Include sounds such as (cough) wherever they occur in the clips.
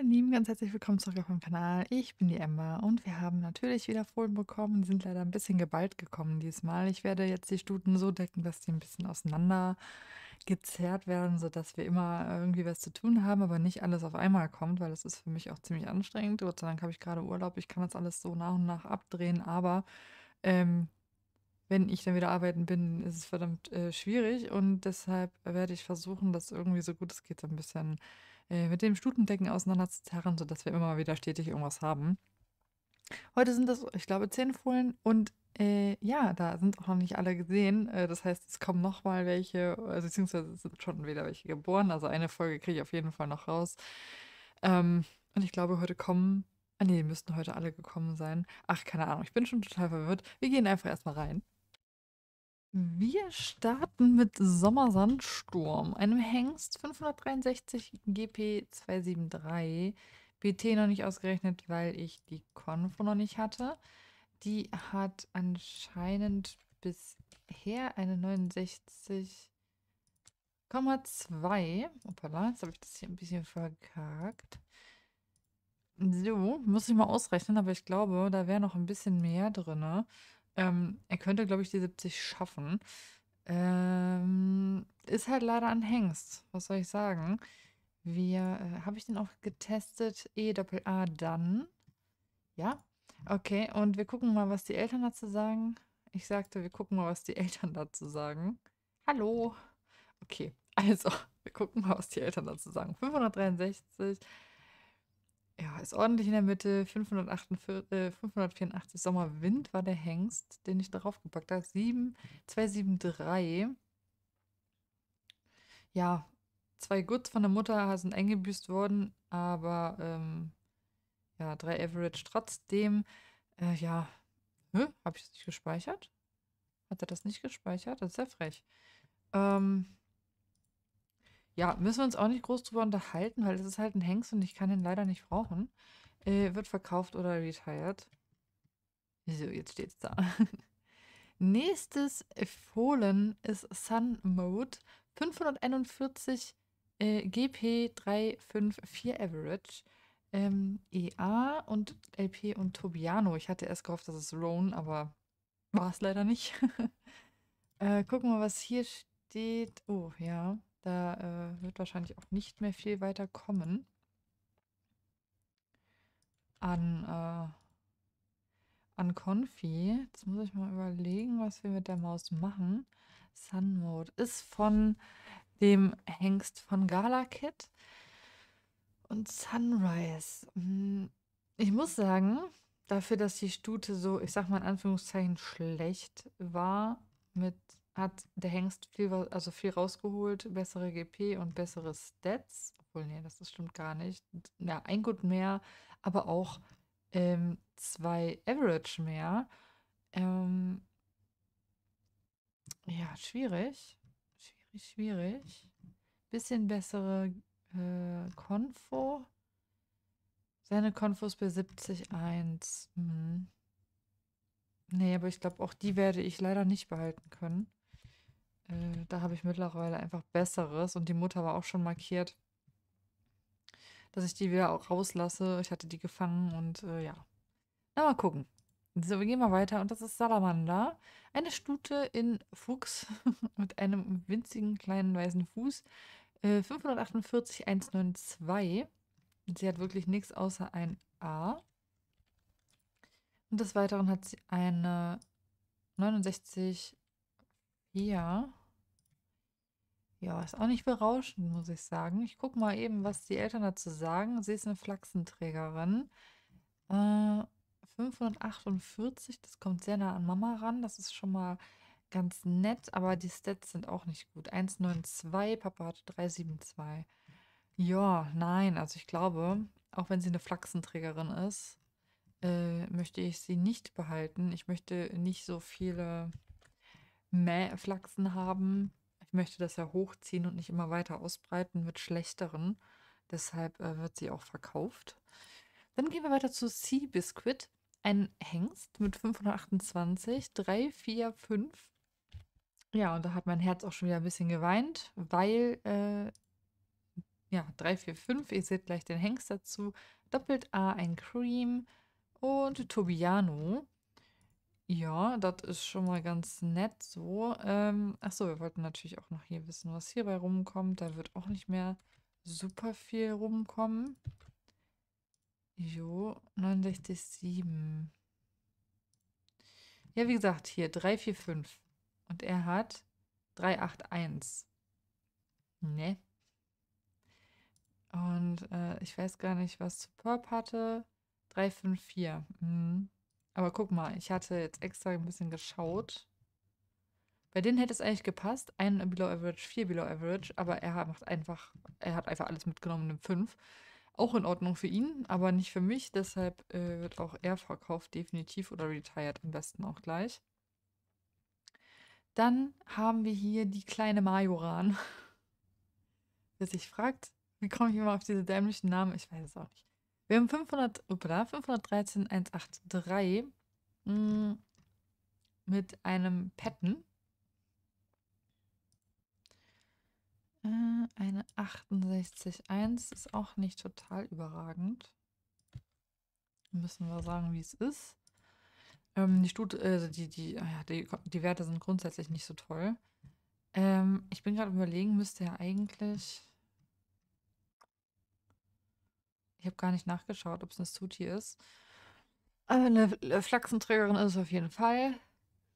meine Lieben, ganz herzlich willkommen zurück auf meinem Kanal. Ich bin die Emma und wir haben natürlich wieder Fohlen bekommen. Die sind leider ein bisschen geballt gekommen diesmal. Ich werde jetzt die Stuten so decken, dass die ein bisschen auseinander gezerrt werden, sodass wir immer irgendwie was zu tun haben, aber nicht alles auf einmal kommt, weil das ist für mich auch ziemlich anstrengend. Gott sei Dank habe ich gerade Urlaub. Ich kann das alles so nach und nach abdrehen, aber ähm, wenn ich dann wieder arbeiten bin, ist es verdammt äh, schwierig und deshalb werde ich versuchen, das irgendwie so gut es geht so ein bisschen äh, mit dem Stutendecken auseinanderzuzerren, sodass wir immer mal wieder stetig irgendwas haben. Heute sind das, ich glaube, zehn Fohlen und äh, ja, da sind auch noch nicht alle gesehen. Äh, das heißt, es kommen nochmal welche, also, beziehungsweise es sind schon wieder welche geboren. Also eine Folge kriege ich auf jeden Fall noch raus. Ähm, und ich glaube, heute kommen. Ah nee, müssten heute alle gekommen sein. Ach, keine Ahnung, ich bin schon total verwirrt. Wir gehen einfach erstmal rein. Wir starten mit Sommersandsturm, einem Hengst 563 GP 273. BT noch nicht ausgerechnet, weil ich die Konfo noch nicht hatte. Die hat anscheinend bisher eine 69,2. Hoppala, jetzt habe ich das hier ein bisschen verkackt. So, muss ich mal ausrechnen, aber ich glaube, da wäre noch ein bisschen mehr drin. Ähm, er könnte, glaube ich, die 70 schaffen. Ähm, ist halt leider ein Hengst, was soll ich sagen. Wir, äh, habe ich den auch getestet? E-Doppel-A dann. Ja, okay. Und wir gucken mal, was die Eltern dazu sagen. Ich sagte, wir gucken mal, was die (laughs) Eltern dazu sagen. Hallo. Okay, also, (laughs) wir gucken mal, was die Eltern dazu sagen. 563 ja, ist ordentlich in der Mitte. 548, äh, 584 Sommerwind war der Hengst, den ich draufgepackt habe. 7, 273. Ja, zwei Goods von der Mutter sind eingebüßt worden, aber ähm, ja, drei Average trotzdem. Äh, ja, habe ich das nicht gespeichert? Hat er das nicht gespeichert? Das ist ja frech. Ähm, ja, müssen wir uns auch nicht groß drüber unterhalten, weil es ist halt ein Hengst und ich kann ihn leider nicht brauchen. Äh, wird verkauft oder retired. So, jetzt steht's da. (laughs) Nächstes Fohlen ist Sun Mode 541 äh, GP 354 Average. Ähm, EA und LP und Tobiano. Ich hatte erst gehofft, dass es Roan, aber war es leider nicht. (laughs) äh, gucken wir, was hier steht. Oh, ja. Da äh, wird wahrscheinlich auch nicht mehr viel weiter kommen an, äh, an Confi. Jetzt muss ich mal überlegen, was wir mit der Maus machen. Sun Mode ist von dem Hengst von Gala Kid und Sunrise. Hm, ich muss sagen, dafür, dass die Stute so, ich sag mal in Anführungszeichen, schlecht war mit hat der Hengst viel, also viel rausgeholt, bessere GP und bessere Stats. Obwohl, nee, das stimmt gar nicht. Ja, ein Gut mehr, aber auch ähm, zwei Average mehr. Ähm, ja, schwierig. Schwierig, schwierig. Bisschen bessere äh, Konfo. Seine Konfos bei 70,1. Hm. Nee, aber ich glaube, auch die werde ich leider nicht behalten können. Äh, da habe ich mittlerweile einfach Besseres und die Mutter war auch schon markiert, dass ich die wieder auch rauslasse. Ich hatte die gefangen und äh, ja. Na, mal gucken. So, wir gehen mal weiter und das ist Salamander. Eine Stute in Fuchs (laughs) mit einem winzigen kleinen weißen Fuß. Äh, 548 192. Und sie hat wirklich nichts außer ein A. Und des Weiteren hat sie eine 69 Ja, ja, ist auch nicht berauschend, muss ich sagen. Ich gucke mal eben, was die Eltern dazu sagen. Sie ist eine Flachsenträgerin. Äh, 548, das kommt sehr nah an Mama ran. Das ist schon mal ganz nett, aber die Stats sind auch nicht gut. 192, Papa hatte 372. Ja, nein, also ich glaube, auch wenn sie eine Flachsenträgerin ist, äh, möchte ich sie nicht behalten. Ich möchte nicht so viele Mä Flachsen haben. Ich möchte das ja hochziehen und nicht immer weiter ausbreiten mit schlechteren. Deshalb äh, wird sie auch verkauft. Dann gehen wir weiter zu Sea Biscuit. Ein Hengst mit 528, 3, 4, 5. Ja, und da hat mein Herz auch schon wieder ein bisschen geweint, weil, äh, ja, 3, 4, 5, ihr seht gleich den Hengst dazu. Doppelt A, ein Cream und Tobiano. Ja, das ist schon mal ganz nett so. Ähm, achso, wir wollten natürlich auch noch hier wissen, was hierbei rumkommt. Da wird auch nicht mehr super viel rumkommen. Jo, 69,7. Ja, wie gesagt, hier 345. Und er hat 381. Ne? Und äh, ich weiß gar nicht, was Purp hatte. 354. Mhm. Aber guck mal, ich hatte jetzt extra ein bisschen geschaut. Bei denen hätte es eigentlich gepasst. Ein Below Average, vier Below Average, aber er macht einfach, er hat einfach alles mitgenommen in 5. Auch in Ordnung für ihn, aber nicht für mich. Deshalb äh, wird auch er verkauft, definitiv oder retired am besten auch gleich. Dann haben wir hier die kleine Majoran. (laughs) Wer sich fragt, wie komme ich immer auf diese dämlichen Namen? Ich weiß es auch nicht. Wir haben 500, upla, 513,183 mit einem Patten. Äh, eine 68,1 ist auch nicht total überragend. Müssen wir sagen, wie es ist. Ähm, die, Stud äh, also die, die, ah die, die Werte sind grundsätzlich nicht so toll. Ähm, ich bin gerade überlegen, müsste ja eigentlich Ich habe gar nicht nachgeschaut, ob es eine Suti ist. Aber äh, eine äh, Flachsenträgerin ist es auf jeden Fall.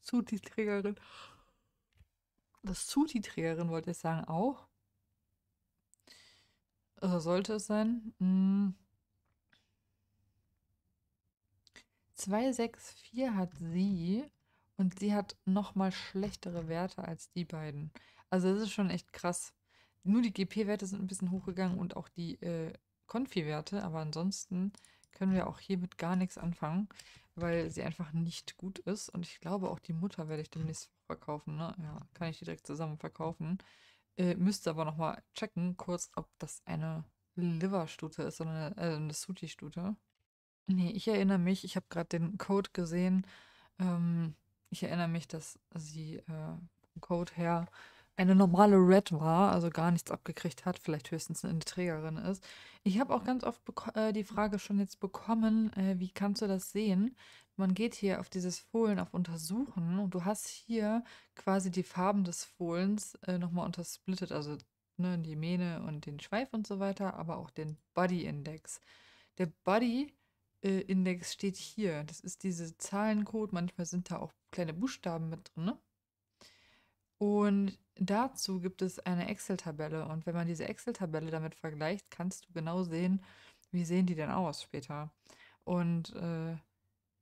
Suti-Trägerin. Das Suti-Trägerin wollte ich sagen auch. Also sollte es sein. Hm. 264 hat sie und sie hat nochmal schlechtere Werte als die beiden. Also es ist schon echt krass. Nur die GP-Werte sind ein bisschen hochgegangen und auch die äh, Konfi-Werte, aber ansonsten können wir auch hiermit gar nichts anfangen, weil sie einfach nicht gut ist. Und ich glaube, auch die Mutter werde ich demnächst verkaufen. Ne? Ja, kann ich die direkt zusammen verkaufen. Äh, müsste aber nochmal checken, kurz, ob das eine Liverstute ist oder eine, äh, eine Suti-Stute. Nee, ich erinnere mich, ich habe gerade den Code gesehen. Ähm, ich erinnere mich, dass sie äh, Code her eine normale Red war, also gar nichts abgekriegt hat, vielleicht höchstens eine Trägerin ist. Ich habe auch ganz oft äh, die Frage schon jetzt bekommen, äh, wie kannst du das sehen? Man geht hier auf dieses Fohlen auf Untersuchen und du hast hier quasi die Farben des Fohlens äh, nochmal untersplittet, also ne, die Mähne und den Schweif und so weiter, aber auch den Body Index. Der Body äh, Index steht hier, das ist diese Zahlencode, manchmal sind da auch kleine Buchstaben mit drin, ne? Und dazu gibt es eine Excel-Tabelle. Und wenn man diese Excel-Tabelle damit vergleicht, kannst du genau sehen, wie sehen die denn aus später. Und äh,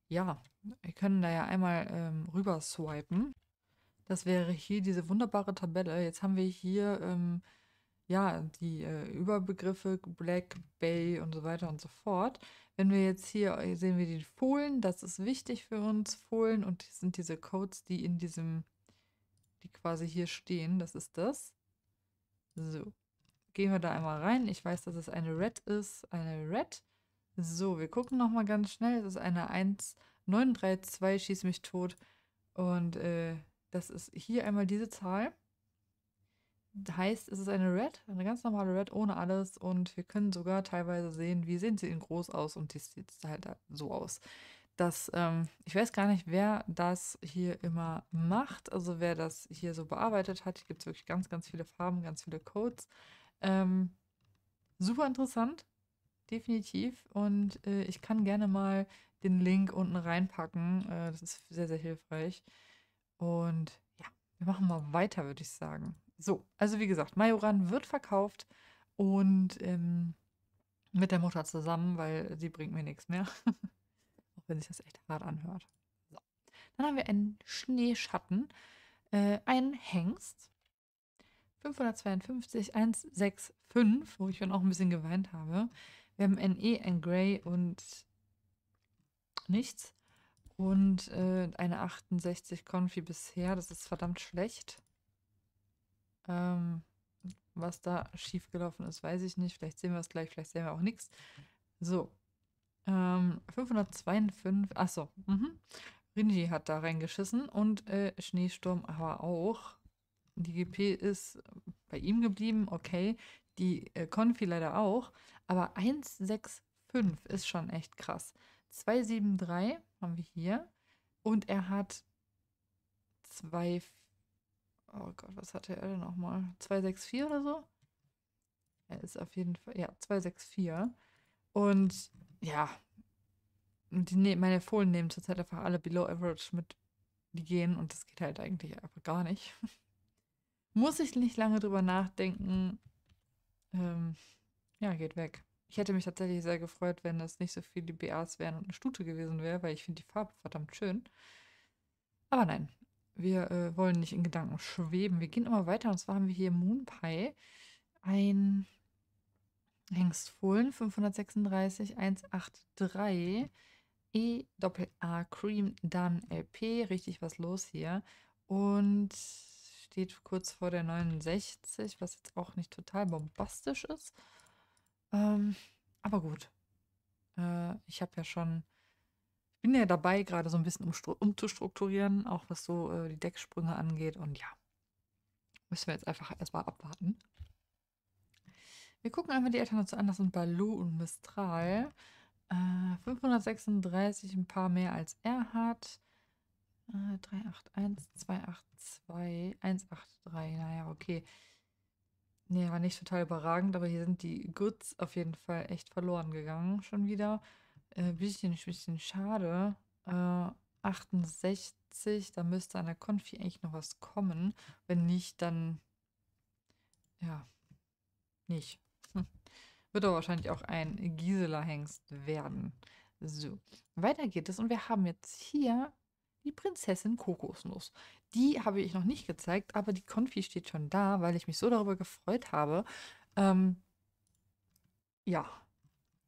ja, wir können da ja einmal ähm, rüber swipen. Das wäre hier diese wunderbare Tabelle. Jetzt haben wir hier ähm, ja die äh, Überbegriffe Black Bay und so weiter und so fort. Wenn wir jetzt hier äh, sehen wir die Fohlen, das ist wichtig für uns. Fohlen und das sind diese Codes, die in diesem die quasi hier stehen. Das ist das. So, gehen wir da einmal rein. Ich weiß, dass es eine Red ist, eine Red. So, wir gucken nochmal ganz schnell. Es ist eine 1932, schieß mich tot. Und äh, das ist hier einmal diese Zahl. Heißt, es ist eine Red, eine ganz normale Red ohne alles. Und wir können sogar teilweise sehen, wie sehen sie in groß aus. Und die sieht halt so aus dass ähm, ich weiß gar nicht, wer das hier immer macht, also wer das hier so bearbeitet hat. Hier gibt es wirklich ganz, ganz viele Farben, ganz viele Codes. Ähm, super interessant, definitiv. Und äh, ich kann gerne mal den Link unten reinpacken. Äh, das ist sehr, sehr hilfreich. Und ja, wir machen mal weiter, würde ich sagen. So, also wie gesagt, Majoran wird verkauft und ähm, mit der Mutter zusammen, weil sie bringt mir nichts mehr. (laughs) wenn sich das echt hart anhört. So. Dann haben wir einen Schneeschatten, äh, einen Hengst, 552, 165, wo ich dann auch ein bisschen geweint habe. Wir haben NE, ein Grey und nichts. Und äh, eine 68 Confi bisher. Das ist verdammt schlecht. Ähm, was da schiefgelaufen ist, weiß ich nicht. Vielleicht sehen wir es gleich, vielleicht sehen wir auch nichts. So, ähm, 552, achso, mhm. Rinji hat da reingeschissen und äh, Schneesturm aber auch. Die GP ist bei ihm geblieben, okay. Die äh, Confi leider auch. Aber 165 ist schon echt krass. 273 haben wir hier. Und er hat 2. Oh Gott, was hatte er denn nochmal? 264 oder so? Er ist auf jeden Fall. Ja, 264. Und ja, die, ne meine Fohlen nehmen zurzeit einfach alle Below Average mit, die gehen und das geht halt eigentlich einfach gar nicht. (laughs) Muss ich nicht lange drüber nachdenken. Ähm, ja, geht weg. Ich hätte mich tatsächlich sehr gefreut, wenn das nicht so viele BAs wären und eine Stute gewesen wäre, weil ich finde die Farbe verdammt schön. Aber nein, wir äh, wollen nicht in Gedanken schweben. Wir gehen immer weiter und zwar haben wir hier Moonpie, ein Hengstfohlen 536 183 E Cream Done LP. Richtig was los hier. Und steht kurz vor der 69, was jetzt auch nicht total bombastisch ist. Ähm, aber gut. Äh, ich habe ja schon. Ich bin ja dabei, gerade so ein bisschen umzustrukturieren, auch was so äh, die Decksprünge angeht. Und ja, müssen wir jetzt einfach erstmal abwarten. Wir gucken einfach die Eltern dazu an. Das sind Balu und Mistral. Äh, 536, ein paar mehr als er hat. Äh, 381, 282, 183. Naja, okay. war nicht total überragend, aber hier sind die Goods auf jeden Fall echt verloren gegangen. Schon wieder. Äh, bisschen, bisschen schade. Äh, 68, da müsste an der Konfi eigentlich noch was kommen. Wenn nicht, dann ja, nicht. Wird aber wahrscheinlich auch ein Gisela-Hengst werden. So, weiter geht es. Und wir haben jetzt hier die Prinzessin Kokosnuss. Die habe ich noch nicht gezeigt, aber die Konfi steht schon da, weil ich mich so darüber gefreut habe. Ähm, ja,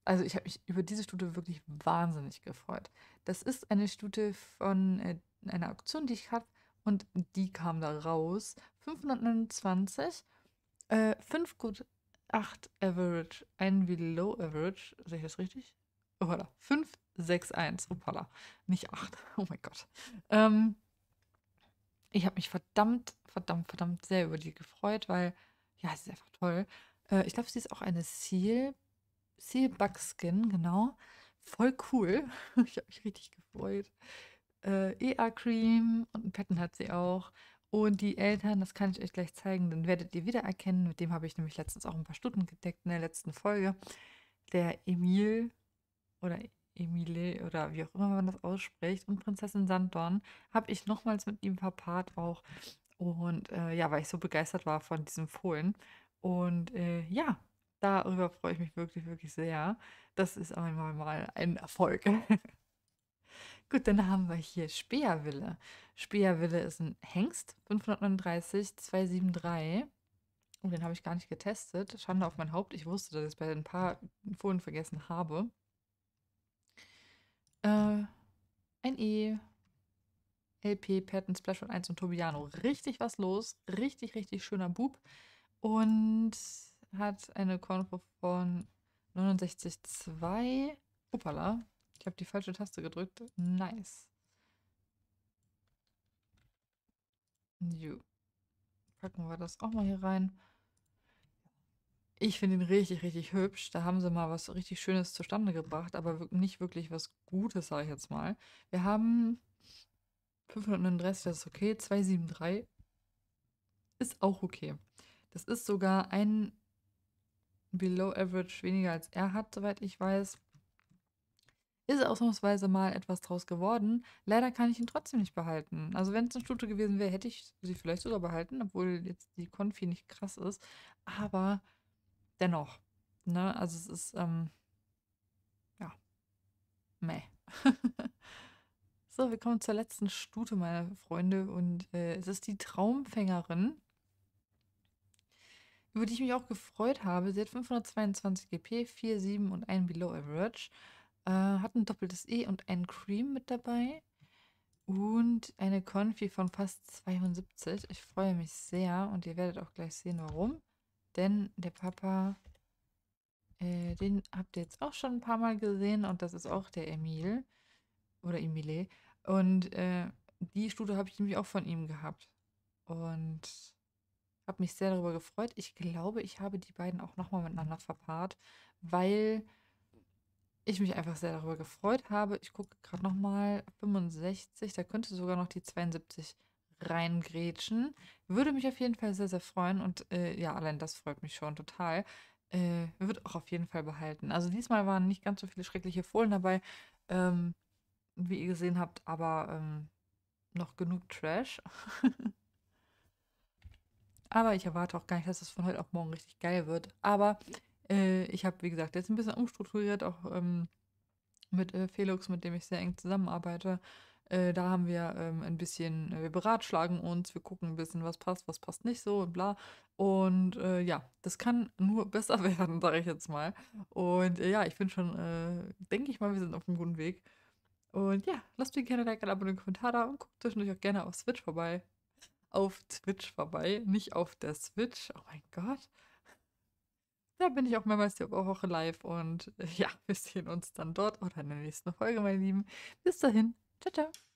also ich habe mich über diese Stute wirklich wahnsinnig gefreut. Das ist eine Stute von äh, einer Auktion, die ich habe. Und die kam da raus. 529, äh, 5 gut 8 Average, ein Below Average, sehe ich das richtig? Hoppala, 5, 6, 1, Opala. nicht 8, (laughs) oh mein Gott. Ähm, ich habe mich verdammt, verdammt, verdammt sehr über die gefreut, weil, ja, sie ist einfach toll. Äh, ich glaube, sie ist auch eine Seal, Seal Buckskin, genau. Voll cool, (laughs) ich habe mich richtig gefreut. Äh, EA Cream und ein Pattern hat sie auch. Und die Eltern, das kann ich euch gleich zeigen, dann werdet ihr wiedererkennen. Mit dem habe ich nämlich letztens auch ein paar Stunden gedeckt in der letzten Folge. Der Emil oder Emile oder wie auch immer man das ausspricht und Prinzessin Sanddorn habe ich nochmals mit ihm verpaart auch. Und äh, ja, weil ich so begeistert war von diesem Fohlen. Und äh, ja, darüber freue ich mich wirklich, wirklich sehr. Das ist einmal mal ein Erfolg. (laughs) Gut, dann haben wir hier Speerwille. Speerwille ist ein Hengst, 539, 273. Oh, den habe ich gar nicht getestet. Schande auf mein Haupt. Ich wusste, dass ich es bei ein paar Folien vergessen habe. Äh, ein E. LP, Patton, Splash Splashwood 1 und Tobiano. Richtig was los. Richtig, richtig schöner Bub. Und hat eine Kornfrucht von 69,2. Upala. Ich habe die falsche Taste gedrückt. Nice. Jo. Packen wir das auch mal hier rein. Ich finde ihn richtig, richtig hübsch. Da haben sie mal was richtig Schönes zustande gebracht, aber nicht wirklich was Gutes, sage ich jetzt mal. Wir haben 539, das ist okay. 273 ist auch okay. Das ist sogar ein Below Average weniger als er hat, soweit ich weiß ist ausnahmsweise mal etwas draus geworden. Leider kann ich ihn trotzdem nicht behalten. Also wenn es eine Stute gewesen wäre, hätte ich sie vielleicht sogar behalten, obwohl jetzt die Konfi nicht krass ist. Aber dennoch, ne, also es ist, ähm, ja, meh. (laughs) so, wir kommen zur letzten Stute, meine Freunde. Und äh, es ist die Traumfängerin über die ich mich auch gefreut habe. Sie hat 522 GP, 4, 7 und 1 Below Average. Äh, hat ein doppeltes E und ein Cream mit dabei. Und eine Konfi von fast 72. Ich freue mich sehr und ihr werdet auch gleich sehen, warum. Denn der Papa, äh, den habt ihr jetzt auch schon ein paar Mal gesehen und das ist auch der Emil oder Emile. Und äh, die Stute habe ich nämlich auch von ihm gehabt. Und habe mich sehr darüber gefreut. Ich glaube, ich habe die beiden auch nochmal miteinander verpaart, weil ich mich einfach sehr darüber gefreut habe. Ich gucke gerade nochmal 65, da könnte sogar noch die 72 reingrätschen. Würde mich auf jeden Fall sehr, sehr freuen und äh, ja, allein das freut mich schon total. Äh, wird auch auf jeden Fall behalten. Also diesmal waren nicht ganz so viele schreckliche Fohlen dabei, ähm, wie ihr gesehen habt, aber ähm, noch genug Trash. (laughs) aber ich erwarte auch gar nicht, dass es das von heute auf morgen richtig geil wird. Aber äh, ich habe, wie gesagt, jetzt ein bisschen umstrukturiert, auch ähm, mit äh, Felix, mit dem ich sehr eng zusammenarbeite. Äh, da haben wir ähm, ein bisschen, äh, wir beratschlagen uns, wir gucken ein bisschen, was passt, was passt nicht so und bla. Und äh, ja, das kann nur (laughs) besser werden, sage ich jetzt mal. Und äh, ja, ich bin schon, äh, denke ich mal, wir sind auf einem guten Weg. Und ja, lasst mir gerne ein Like, ein Abo und einen Kommentar da und guckt zwischendurch auch gerne auf Switch vorbei. Auf Twitch vorbei, nicht auf der Switch. Oh mein Gott. Da bin ich auch mehrmals die Woche live und äh, ja, wir sehen uns dann dort oder in der nächsten Folge, meine Lieben. Bis dahin. Ciao, ciao.